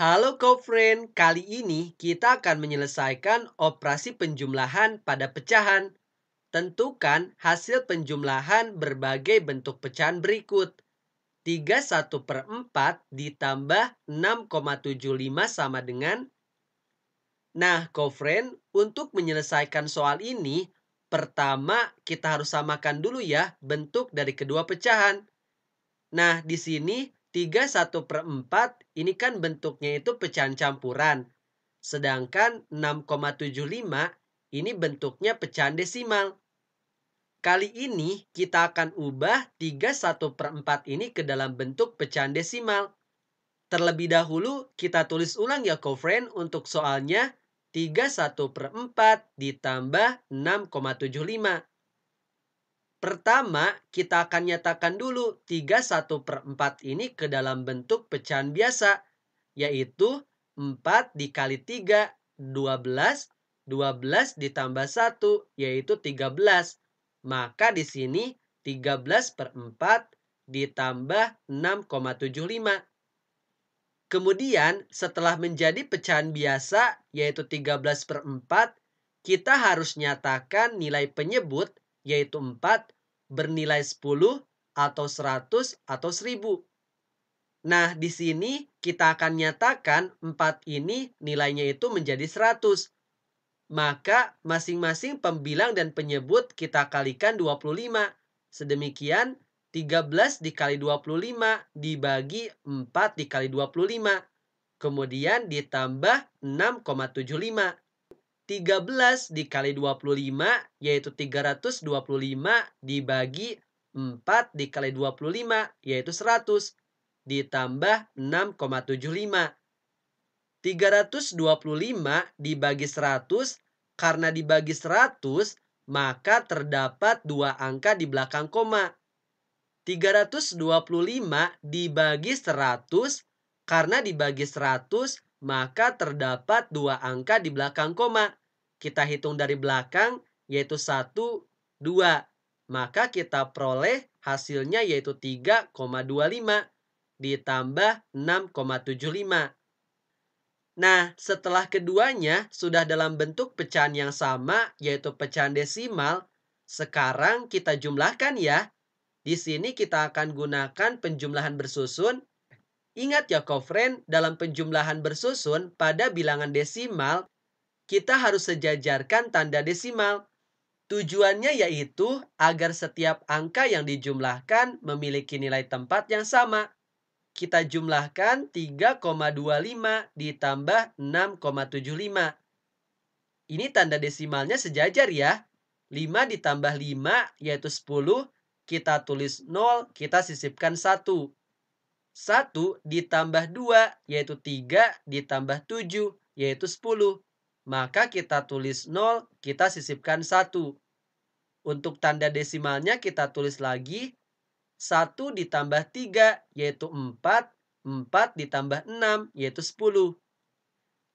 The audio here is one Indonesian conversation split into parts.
Halo co-friend, kali ini kita akan menyelesaikan operasi penjumlahan pada pecahan. Tentukan hasil penjumlahan berbagai bentuk pecahan berikut. 31 per 4 ditambah 6,75 sama dengan. Nah, co-friend, untuk menyelesaikan soal ini, pertama kita harus samakan dulu ya bentuk dari kedua pecahan. Nah, di sini 3 1 per 4 ini kan bentuknya itu pecahan campuran. Sedangkan 6,75 ini bentuknya pecahan desimal. Kali ini kita akan ubah 3 1 per 4 ini ke dalam bentuk pecahan desimal. Terlebih dahulu kita tulis ulang ya kofren untuk soalnya 3 1 per 4 ditambah 6,75. Pertama, kita akan nyatakan dulu 31 per 4 ini ke dalam bentuk pecahan biasa, yaitu 4 dikali 3, 12, 12 ditambah 1, yaitu 13. Maka di sini 13 per 4 ditambah 6,75. Kemudian setelah menjadi pecahan biasa, yaitu 13 per 4, kita harus nyatakan nilai penyebut yaitu 4 bernilai 10 atau 100 atau 1000. Nah, di sini kita akan nyatakan 4 ini nilainya itu menjadi 100. Maka masing-masing pembilang dan penyebut kita kalikan 25. Sedemikian 13 dikali 25 dibagi 4 dikali 25. Kemudian ditambah 13 dikali 25 yaitu 325 dibagi 4 dikali 25 yaitu 100 ditambah 6,75. 325 dibagi 100 karena dibagi 100 maka terdapat dua angka di belakang koma. 325 dibagi 100 karena dibagi 100 maka terdapat dua angka di belakang koma. Kita hitung dari belakang yaitu 1, 2. Maka kita peroleh hasilnya yaitu 3,25 ditambah 6,75. Nah, setelah keduanya sudah dalam bentuk pecahan yang sama, yaitu pecahan desimal, sekarang kita jumlahkan ya. Di sini kita akan gunakan penjumlahan bersusun. Ingat ya, kofren, dalam penjumlahan bersusun pada bilangan desimal, kita harus sejajarkan tanda desimal. Tujuannya yaitu agar setiap angka yang dijumlahkan memiliki nilai tempat yang sama. Kita jumlahkan 3,25 ditambah 6,75. Ini tanda desimalnya sejajar ya. 5 ditambah 5 yaitu 10. Kita tulis 0, kita sisipkan 1. 1 ditambah 2 yaitu 3 ditambah 7 yaitu 10. Maka kita tulis 0, kita sisipkan 1. Untuk tanda desimalnya kita tulis lagi 1 ditambah 3 yaitu 4, 4 ditambah 6 yaitu 10.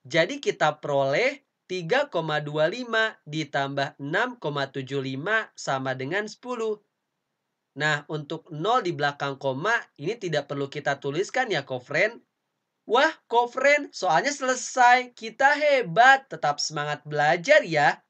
Jadi kita peroleh 3,25 ditambah 6,75 sama dengan 10. Nah, untuk 0 di belakang koma ini tidak perlu kita tuliskan ya, kofren. Wah, kok friend, soalnya selesai. Kita hebat. Tetap semangat belajar ya.